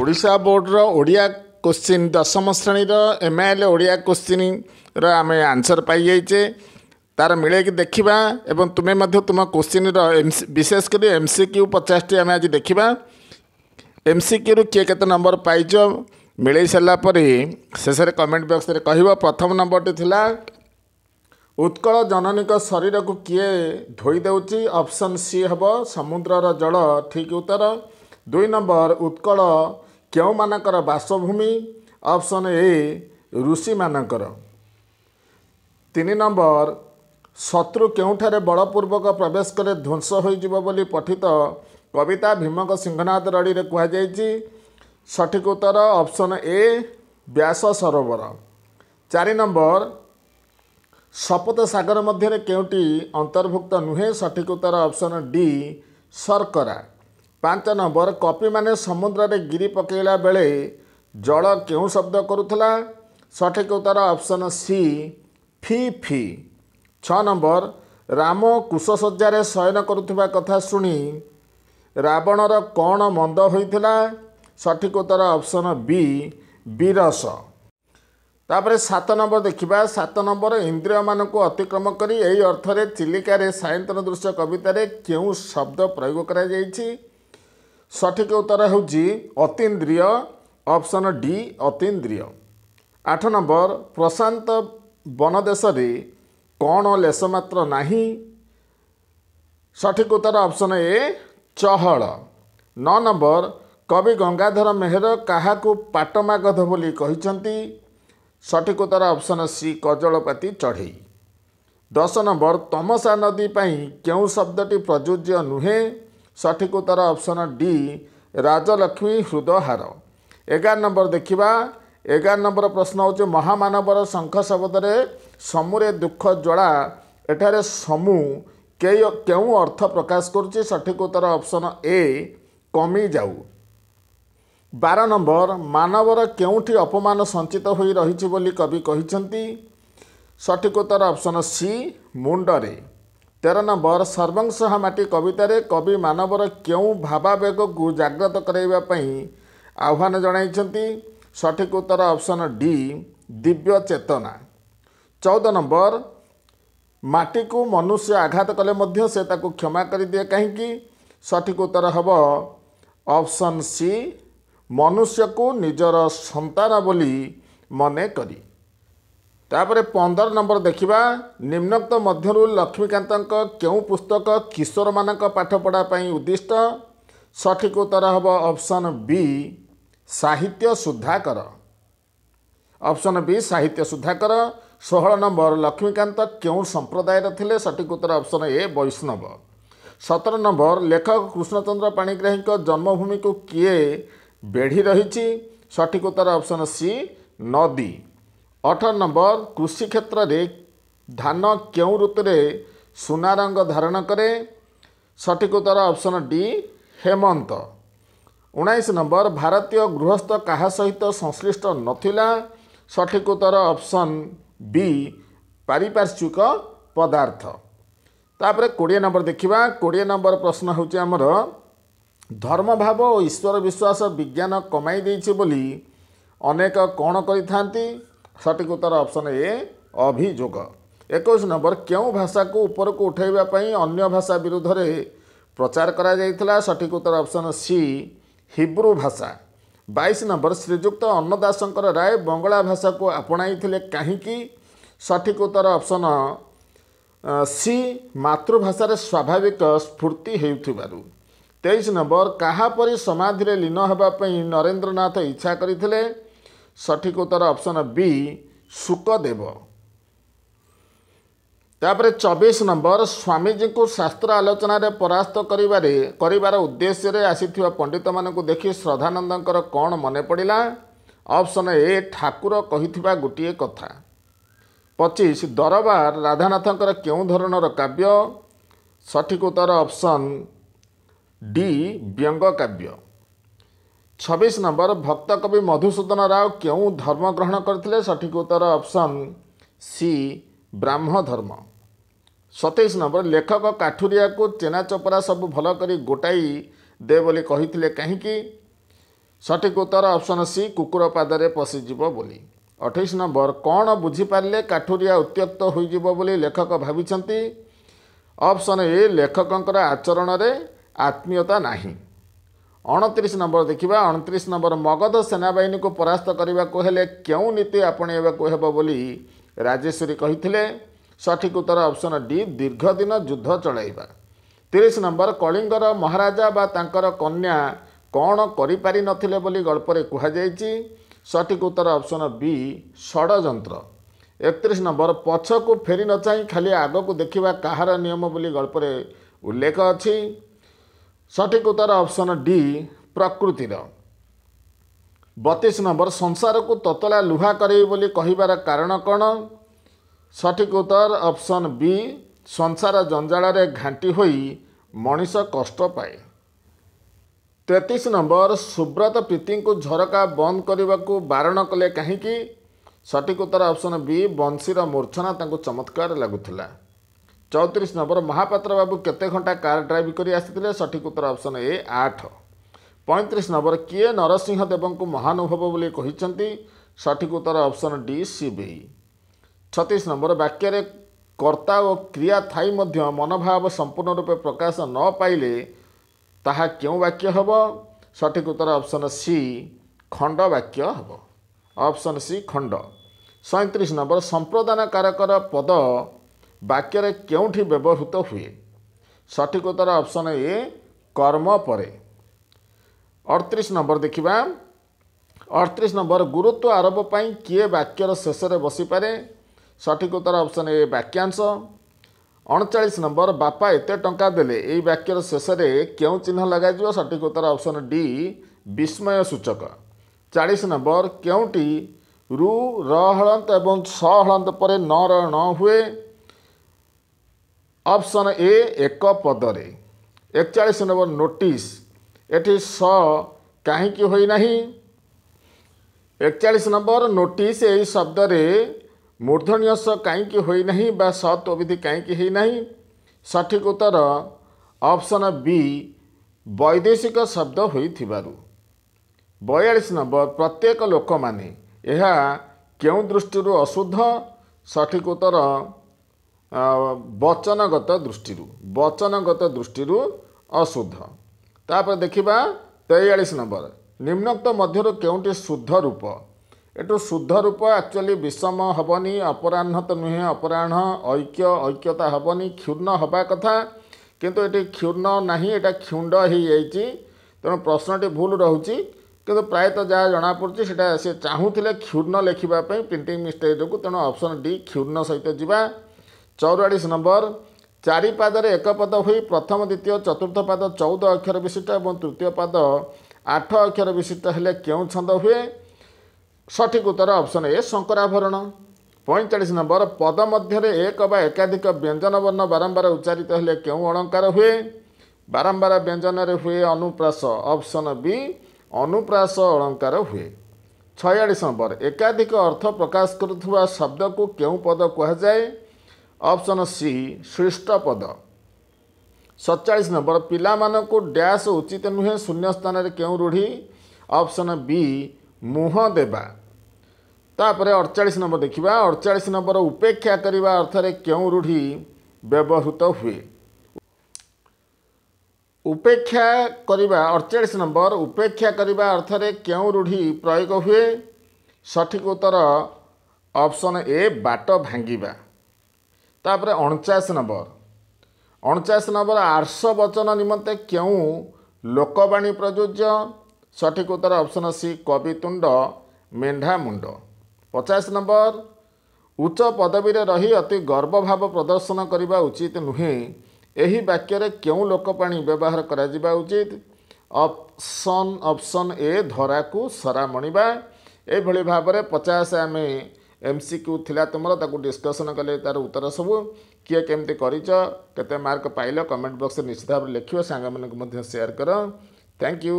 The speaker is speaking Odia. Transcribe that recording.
ओडा बोर्डर ओडिया क्वेश्चन दशम श्रेणी M I L Odia question रम आंसर पाई तार मिले कि देखा एवं तुम्हें तुम क्वेश्चन विशेषकर एम सी क्यू पचास टी आम आज देखा एम सी क्यू रू किए कत नंबर पाइज मिले सारापर शेष कमेंट बक्स कह प्रथम नंबर टीला उत्कल जननी शरीर को किए धोईदे अपसन सी हम समुद्र जल ठीक उत्तर दुई नंबर उत्कल କେଉଁମାନଙ୍କର ବାସଭୂମି ଅପସନ୍ ଏ ଋଷିମାନଙ୍କର ତିନି ନମ୍ବର ଶତ୍ରୁ କେଉଁଠାରେ ବଳପୂର୍ବକ ପ୍ରବେଶ କରେ ଧ୍ୱଂସ ହୋଇଯିବ ବୋଲି ପଠିତ କବିତା ଭୀମଙ୍କ ସିଂହନାଥ ରଡ଼ିରେ କୁହାଯାଇଛି ସଠିକ୍ ଉତ୍ତର ଅପସନ୍ ଏ ବ୍ୟାସ ସରୋବର ଚାରି ନମ୍ବର ଶପଥ ସାଗର ମଧ୍ୟରେ କେଉଁଟି ଅନ୍ତର୍ଭୁକ୍ତ ନୁହେଁ ସଠିକ୍ ଉତ୍ତର ଅପସନ୍ ଡି ଶର୍କରା ପାଞ୍ଚ ନମ୍ବର କପିମାନେ ସମୁଦ୍ରରେ ଗିରି ପକାଇଲା ବେଳେ ଜଳ କେଉଁ ଶବ୍ଦ କରୁଥିଲା ସଠିକ ଉତ୍ତର ଅପସନ୍ ସି ଫି ଫି ଛଅ ନମ୍ବର ରାମ କୁଶସଜ୍ଜାରେ ଶୟନ କରୁଥିବା କଥା ଶୁଣି ରାବଣର କ'ଣ ମନ୍ଦ ହୋଇଥିଲା ସଠିକ ଉତ୍ତର ଅପସନ୍ ବି ବିରସ ତାପରେ ସାତ ନମ୍ବର ଦେଖିବା ସାତ ନମ୍ବର ଇନ୍ଦ୍ରିୟମାନଙ୍କୁ ଅତିକ୍ରମ କରି ଏହି ଅର୍ଥରେ ଚିଲିକାରେ ସାୟନ୍ତନ ଦୃଶ୍ୟ କବିତାରେ କେଉଁ ଶବ୍ଦ ପ୍ରୟୋଗ କରାଯାଇଛି ସଠିକ ଉତ୍ତର ହେଉଛି ଅତୀନ୍ଦ୍ରିୟ ଅପସନ୍ ଡି ଅତୀନ୍ଦ୍ରିୟ ଆଠ ନମ୍ବର ପ୍ରଶାନ୍ତ ବନଦେଶରେ କ'ଣ ଲେଶ ମାତ୍ର ନାହିଁ ସଠିକ ଉତ୍ତର ଅପସନ୍ ଏ ଚହଳ ନଅ ନମ୍ବର କବି ଗଙ୍ଗାଧର ମେହେର କାହାକୁ ପାଟମାଗଧ ବୋଲି କହିଛନ୍ତି ସଠିକ ଉତ୍ତର ଅପସନ୍ ସି କଜଳପାତି ଚଢ଼େଇ ଦଶ ନମ୍ବର ତମସା ନଦୀ ପାଇଁ କେଉଁ ଶବ୍ଦଟି ପ୍ରଯୁଜ୍ୟ ନୁହେଁ ସଠିକ ଉତ୍ତର ଅପସନ୍ ଡି ରାଜଲକ୍ଷ୍ମୀ ହୃଦହାର ଏଗାର ନମ୍ବର ଦେଖିବା ଏଗାର ନମ୍ବର ପ୍ରଶ୍ନ ହେଉଛି ମହାମାନବର ଶଙ୍ଖ ଶବ୍ଦରେ ସମୁରେ ଦୁଃଖ ଜ୍ୱାଳା ଏଠାରେ ସମୁ କେଉଁ ଅର୍ଥ ପ୍ରକାଶ କରୁଛି ସଠିକ ଉତ୍ତର ଅପସନ୍ ଏ କମିଯାଉ ବାର ନମ୍ବର ମାନବର କେଉଁଠି ଅପମାନ ସଞ୍ଚିତ ହୋଇ ରହିଛି ବୋଲି କବି କହିଛନ୍ତି ସଠିକ ଉତ୍ତର ଅପସନ୍ ସି ମୁଣ୍ଡରେ ତେରନମ୍ବର ସର୍ବଂସହ ମାଟି କବିତାରେ କବି ମାନବର କେଉଁ ଭାବାବେଗକୁ ଜାଗ୍ରତ କରାଇବା ପାଇଁ ଆହ୍ୱାନ ଜଣାଇଛନ୍ତି ସଠିକ୍ ଉତ୍ତର ଅପସନ୍ ଡି ଦିବ୍ୟ ଚେତନା ଚଉଦ ନମ୍ବର ମାଟିକୁ ମନୁଷ୍ୟ ଆଘାତ କଲେ ମଧ୍ୟ ସେ ତାକୁ କ୍ଷମା କରିଦିଏ କାହିଁକି ସଠିକ୍ ଉତ୍ତର ହେବ ଅପସନ୍ ସି ମନୁଷ୍ୟକୁ ନିଜର ସନ୍ତାନ ବୋଲି ମନେ କରି ତାପରେ ପନ୍ଦର ନମ୍ବର ଦେଖିବା ନିମ୍ନକ୍ତ ମଧ୍ୟରୁ ଲକ୍ଷ୍ମୀକାନ୍ତଙ୍କ କେଉଁ ପୁସ୍ତକ କିଶୋରମାନଙ୍କ ପାଠପଢ଼ା ପାଇଁ ଉଦ୍ଦିଷ୍ଟ ସଠିକ ଉତ୍ତର ହେବ ଅପସନ୍ ବି ସାହିତ୍ୟ ସୁଦ୍ଧାକର ଅପସନ୍ ବି ସାହିତ୍ୟ ସୁଦ୍ଧାକର ଷୋହଳ ନମ୍ବର ଲକ୍ଷ୍ମୀକାନ୍ତ କେଉଁ ସମ୍ପ୍ରଦାୟର ଥିଲେ ସଠିକ ଉତ୍ତର ଅପସନ୍ ଏ ବୈଷ୍ଣବ ସତର ନମ୍ବର ଲେଖକ କୃଷ୍ଣଚନ୍ଦ୍ର ପାଣିଗ୍ରାହୀଙ୍କ ଜନ୍ମଭୂମିକୁ କିଏ ବେଢ଼ି ରହିଛି ସଠିକ ଉତ୍ତର ଅପସନ୍ ସି ନଦୀ ଅଠର ନମ୍ବର କୃଷି କ୍ଷେତ୍ରରେ ଧାନ କେଉଁ ଋତୁରେ ସୁନା ରଙ୍ଗ ଧାରଣ କରେ ସଠିକ ଉତ୍ତର ଅପସନ୍ ଡି ହେମନ୍ତ ଉଣେଇଶ ନମ୍ବର ଭାରତୀୟ ଗୃହସ୍ଥ କାହା ସହିତ ସଂଶ୍ଲିଷ୍ଟ ନଥିଲା ସଠିକ ଉତ୍ତର ଅପସନ୍ ବି ପାରିପାର୍ଶ୍ୱିକ ପଦାର୍ଥ ତାପରେ କୋଡ଼ିଏ ନମ୍ବର ଦେଖିବା କୋଡ଼ିଏ ନମ୍ବର ପ୍ରଶ୍ନ ହେଉଛି ଆମର ଧର୍ମଭାବ ଓ ଈଶ୍ୱର ବିଶ୍ୱାସ ବିଜ୍ଞାନ କମାଇ ଦେଇଛି ବୋଲି ଅନେକ କ'ଣ କରିଥାନ୍ତି ସଠିକ୍ ଉତ୍ତର ଅପସନ୍ ଏ ଅଭିଯୋଗ ଏକୋଇଶ ନମ୍ବର କେଉଁ ଭାଷାକୁ ଉପରକୁ ଉଠାଇବା ପାଇଁ ଅନ୍ୟ ଭାଷା ବିରୁଦ୍ଧରେ ପ୍ରଚାର କରାଯାଇଥିଲା ସଠିକ୍ ଉତ୍ତର ଅପସନ୍ ସି ହିବ୍ରୁ ଭାଷା ବାଇଶ ନମ୍ବର ଶ୍ରୀଯୁକ୍ତ ଅନ୍ନଦାସଙ୍କର ରାୟ ବଙ୍ଗଳା ଭାଷାକୁ ଆପଣାଇଥିଲେ କାହିଁକି ସଠିକ୍ ଉତ୍ତର ଅପସନ୍ ସି ମାତୃଭାଷାରେ ସ୍ୱାଭାବିକ ସ୍ଫୁର୍ତ୍ତି ହେଉଥିବାରୁ ତେଇଶ ନମ୍ବର କାହା ପରି ସମାଧିରେ ଲୀନ ହେବା ପାଇଁ ନରେନ୍ଦ୍ରନାଥ ଇଚ୍ଛା କରିଥିଲେ ସଠିକ ଉତ୍ତର ଅପ୍ସନ୍ ବି ଶୁକଦେବ ତାପରେ ଚବିଶ ନମ୍ବର ସ୍ୱାମୀଜୀଙ୍କୁ ଶାସ୍ତ୍ର ଆଲୋଚନାରେ ପରାସ୍ତ କରିବାରେ କରିବାର ଉଦ୍ଦେଶ୍ୟରେ ଆସିଥିବା ପଣ୍ଡିତମାନଙ୍କୁ ଦେଖି ଶ୍ରଦ୍ଧାନନ୍ଦଙ୍କର କ'ଣ ମନେ ପଡ଼ିଲା ଅପ୍ସନ୍ ଏ ଠାକୁର କହିଥିବା ଗୋଟିଏ କଥା ପଚିଶ ଦରବାର ରାଧାନାଥଙ୍କର କେଉଁ ଧରଣର କାବ୍ୟ ସଠିକ ଉତ୍ତର ଅପ୍ସନ୍ ଡି ବ୍ୟଙ୍ଗ କାବ୍ୟ ଛବିଶ ନମ୍ବର ଭକ୍ତ କବି ମଧୁସୂଦନ ରାଓ କେଉଁ ଧର୍ମ ଗ୍ରହଣ କରିଥିଲେ ସଠିକ ଉତ୍ତର ଅପସନ୍ ସି ବ୍ରାହ୍ମ ଧର୍ମ ସତେଇଶ ନମ୍ବର ଲେଖକ କାଠୁରିଆକୁ ଚେନା ଚପରା ସବୁ ଭଲ କରି ଗୋଟାଇ ଦେ ବୋଲି କହିଥିଲେ କାହିଁକି ସଠିକ ଉତ୍ତର ଅପସନ୍ ସି କୁକୁର ପାଦରେ ପଶିଯିବ ବୋଲି ଅଠେଇଶ ନମ୍ବର କ'ଣ ବୁଝିପାରିଲେ କାଠୁରିଆ ଉତ୍ତ୍ୟକ୍ତ ହୋଇଯିବ ବୋଲି ଲେଖକ ଭାବିଛନ୍ତି ଅପସନ୍ ଏ ଲେଖକଙ୍କର ଆଚରଣରେ ଆତ୍ମୀୟତା ନାହିଁ ଅଣତିରିଶ ନମ୍ବର ଦେଖିବା ଅଣତିରିଶ ନମ୍ବର ମଗଧ ସେନାବାହିନୀକୁ ପରାସ୍ତ କରିବାକୁ ହେଲେ କେଉଁ ନୀତି ଆପଣେଇବାକୁ ହେବ ବୋଲି ରାଜେଶ୍ୱରୀ କହିଥିଲେ ସଠିକ୍ ଉତ୍ତର ଅପସନ୍ ଡି ଦୀର୍ଘଦିନ ଯୁଦ୍ଧ ଚଳାଇବା ତିରିଶ ନମ୍ବର କଳିଙ୍ଗର ମହାରାଜା ବା ତାଙ୍କର କନ୍ୟା କ'ଣ କରିପାରିନଥିଲେ ବୋଲି ଗଳ୍ପରେ କୁହାଯାଇଛି ସଠିକ୍ ଉତ୍ତର ଅପସନ୍ ବି ଷଡ଼ଯନ୍ତ୍ର ଏକତିରିଶ ନମ୍ବର ପଛକୁ ଫେରି ନଚାହିଁ ଖାଲି ଆଗକୁ ଦେଖିବା କାହାର ନିୟମ ବୋଲି ଗଳ୍ପରେ ଉଲ୍ଲେଖ ଅଛି ସଠିକ୍ ଉତ୍ତର ଅପ୍ସନ୍ ଡି ପ୍ରକୃତିର ବତିଶ ନମ୍ବର ସଂସାରକୁ ତତଲା ଲୁହା କରିବି ବୋଲି କହିବାର କାରଣ କ'ଣ ସଠିକ୍ ଉତ୍ତର ଅପ୍ସନ୍ ବି ସଂସାର ଜଞ୍ଜାଳରେ ଘାଣ୍ଟି ହୋଇ ମଣିଷ କଷ୍ଟ ପାଏ ତେତିଶ ନମ୍ବର ସୁବ୍ରତ ପ୍ରୀତିଙ୍କୁ ଝରକା ବନ୍ଦ କରିବାକୁ ବାରଣ କଲେ କାହିଁକି ସଠିକ୍ ଉତ୍ତର ଅପ୍ସନ୍ ବି ବଂଶୀର ମୂର୍ଚ୍ଛନା ତାଙ୍କୁ ଚମତ୍କାର ଲାଗୁଥିଲା ଚଉତିରିଶ ନମ୍ବର ମହାପାତ୍ର ବାବୁ କେତେ ଘଣ୍ଟା କାର୍ ଡ୍ରାଇଭ୍ କରି ଆସିଥିଲେ ସଠିକ୍ ଉତ୍ତର ଅପସନ୍ ଏ ଆଠ ପଇଁତିରିଶ ନମ୍ବର କିଏ ନରସିଂହ ଦେବଙ୍କୁ ମହାନୁଭବ ବୋଲି କହିଛନ୍ତି ସଠିକ୍ ଉତ୍ତର ଅପସନ୍ ଡି ସିବି ଛତିଶ ନମ୍ବର ବାକ୍ୟରେ କର୍ତ୍ତା ଓ କ୍ରିୟା ଥାଇ ମଧ୍ୟ ମନୋଭାବ ସମ୍ପୂର୍ଣ୍ଣ ରୂପେ ପ୍ରକାଶ ନ ପାଇଲେ ତାହା କେଉଁ ବାକ୍ୟ ହେବ ସଠିକ୍ ଉତ୍ତର ଅପସନ୍ ସି ଖଣ୍ଡ ବାକ୍ୟ ହେବ ଅପସନ୍ ସି ଖଣ୍ଡ ସଇଁତିରିଶ ନମ୍ବର ସମ୍ପ୍ରଦାନକାରକର ପଦ ବାକ୍ୟରେ କେଉଁଠି ବ୍ୟବହୃତ ହୁଏ ସଠିକ ଉତ୍ତର ଅପସନ୍ ଏ କର୍ମ ପରେ ଅଠତିରିଶ ନମ୍ବର ଦେଖିବା ଅଠତିରିଶ ନମ୍ବର ଗୁରୁତ୍ୱ ଆରୋପ ପାଇଁ କିଏ ବାକ୍ୟର ଶେଷରେ ବସିପାରେ ସଠିକ ଉତ୍ତର ଅପସନ୍ ଏ ବାକ୍ୟାଂଶ ଅଣଚାଳିଶ ନମ୍ବର ବାପା ଏତେ ଟଙ୍କା ଦେଲେ ଏହି ବାକ୍ୟର ଶେଷରେ କେଉଁ ଚିହ୍ନ ଲଗାଯିବ ସଠିକ ଉତ୍ତର ଅପସନ୍ ଡି ବିସ୍ମୟ ସୂଚକ ଚାଳିଶ ନମ୍ବର କେଉଁଠି ରୁ ର ହଳନ୍ତ ଏବଂ ସ ହଳନ୍ତ ପରେ ନ ର ନ ହୁଏ ଅପସନ୍ ଏ ଏକ ପଦରେ ଏକଚାଳିଶ ନମ୍ବର ନୋଟିସ୍ ଏଠି ସ କାହିଁକି ହୋଇନାହିଁ ଏକଚାଳିଶ ନମ୍ବର ନୋଟିସ୍ ଏହି ଶବ୍ଦରେ ମୂର୍ଦ୍ଧନୀୟ ସ କାହିଁକି ହୋଇନାହିଁ ବା ସ ତ୍ୱବିଧି କାହିଁକି ହୋଇନାହିଁ ସଠିକ୍ ଉତ୍ତର ଅପସନ୍ ବି ବୈଦେଶିକ ଶବ୍ଦ ହୋଇଥିବାରୁ ବୟାଳିଶ ନମ୍ବର ପ୍ରତ୍ୟେକ ଲୋକମାନେ ଏହା କେଉଁ ଦୃଷ୍ଟିରୁ ଅଶୁଦ୍ଧ ସଠିକ୍ ଉତ୍ତର ବଚନଗତ ଦୃଷ୍ଟିରୁ ବଚନଗତ ଦୃଷ୍ଟିରୁ ଅଶୁଦ୍ଧ ତାପରେ ଦେଖିବା ତେୟାଳିଶ ନମ୍ବର ନିମ୍ନକ୍ତ ମଧ୍ୟରୁ କେଉଁଟି ଶୁଦ୍ଧ ରୂପ ଏଠୁ ଶୁଦ୍ଧ ରୂପ ଆକ୍ଚୁଆଲି ବିଷମ ହେବନି ଅପରାହ୍ନ ତ ନୁହେଁ ଅପରାହ୍ନ ଐକ୍ୟ ଐକ୍ୟତା ହେବନି କ୍ଷୁର୍ଣ୍ଣ ହେବା କଥା କିନ୍ତୁ ଏଠି କ୍ଷୁର୍ଣ୍ଣ ନାହିଁ ଏଇଟା କ୍ଷୁଣ୍ଡ ହୋଇଯାଇଛି ତେଣୁ ପ୍ରଶ୍ନଟି ଭୁଲ ରହୁଛି କିନ୍ତୁ ପ୍ରାୟତଃ ଯାହା ଜଣାପଡ଼ୁଛି ସେଇଟା ସେ ଚାହୁଁଥିଲେ କ୍ଷୁର୍ଣ୍ଣ ଲେଖିବା ପାଇଁ ପ୍ରିଣ୍ଟିଂ ମିଷ୍ଟେକ୍ ଯୋଗୁଁ ତେଣୁ ଅପସନ୍ ଡି କ୍ଷୁର୍ଣ୍ଣ ସହିତ ଯିବା ଚଉରାଳିଶ ନମ୍ବର ଚାରି ପାଦରେ ଏକ ପଦ ହୋଇ ପ୍ରଥମ ଦ୍ୱିତୀୟ ଚତୁର୍ଥ ପାଦ ଚଉଦ ଅକ୍ଷର ବିଶିଷ୍ଟ ଏବଂ ତୃତୀୟ ପାଦ ଆଠ ଅକ୍ଷର ବିଶିଷ୍ଟ ହେଲେ କେଉଁ ଛନ୍ଦ ହୁଏ ସଠିକ୍ ଉତ୍ତର ଅପସନ୍ ଏ ଶଙ୍କରାଭରଣ ପଇଁଚାଳିଶ ନମ୍ବର ପଦ ମଧ୍ୟରେ ଏକ ବା ଏକାଧିକ ବ୍ୟଞ୍ଜନ ବର୍ଣ୍ଣ ବାରମ୍ବାର ଉଚ୍ଚାରିତ ହେଲେ କେଉଁ ଅଳଙ୍କାର ହୁଏ ବାରମ୍ବାର ବ୍ୟଞ୍ଜନରେ ହୁଏ ଅନୁପ୍ରାସ ଅପସନ୍ ବି ଅନୁପ୍ରାସ ଅଳଙ୍କାର ହୁଏ ଛୟାଳିଶ ନମ୍ବର ଏକାଧିକ ଅର୍ଥ ପ୍ରକାଶ କରୁଥିବା ଶବ୍ଦକୁ କେଉଁ ପଦ କୁହାଯାଏ ऑप्शन सी श्रेष्ठ पद सतचाश नंबर पिला डैश उचित नुहे शून्य स्थान में क्यों रूढ़ी ऑप्शन बी मुह देवा अड़चाश नंबर देखा अड़चाश नंबर उपेक्षा करने अर्थ में क्यों रूढ़ी व्यवहृत हुए उपेक्षा करने अड़चाश नंबर उपेक्षा करने अर्थ में क्यों रूढ़ी प्रयोग हुए सठिक उत्तर ऑप्शन ए बाट भांगा ତାପରେ ଅଣଚାଶ ନମ୍ବର ଅଣଚାଶ ନମ୍ବର ଆର୍ଷ ବଚନ ନିମନ୍ତେ କେଉଁ ଲୋକବାଣୀ ପ୍ରଯୁଜ୍ୟ ସଠିକ ଉତ୍ତର ଅପସନ୍ ସି କବିତୁଣ୍ଡ ମେଣ୍ଢା ମୁଣ୍ଡ ପଚାଶ ନମ୍ବର ଉଚ୍ଚ ପଦବୀରେ ରହି ଅତି ଗର୍ବ ଭାବ ପ୍ରଦର୍ଶନ କରିବା ଉଚିତ ନୁହେଁ ଏହି ବାକ୍ୟରେ କେଉଁ ଲୋକପାଣି ବ୍ୟବହାର କରାଯିବା ଉଚିତ ଅପସନ୍ ଅପସନ୍ ଏ ଧରାକୁ ସରାମଣିବା ଏଭଳି ଭାବରେ ପଚାଶ ଆମେ ଏମସିକ୍ୟୁ ଥିଲା ତୁମର ତାକୁ ଡିସ୍କସନ୍ କଲେ ତାର ଉତ୍ତର ସବୁ କିଏ କେମିତି କରିଛ କେତେ ମାର୍କ ପାଇଲ କମେଣ୍ଟ ବକ୍ସରେ ନିଶ୍ଚିତ ଭାବରେ ଲେଖିବ ସାଙ୍ଗମାନଙ୍କୁ ମଧ୍ୟ ସେୟାର କର ଥ୍ୟାଙ୍କ ୟୁ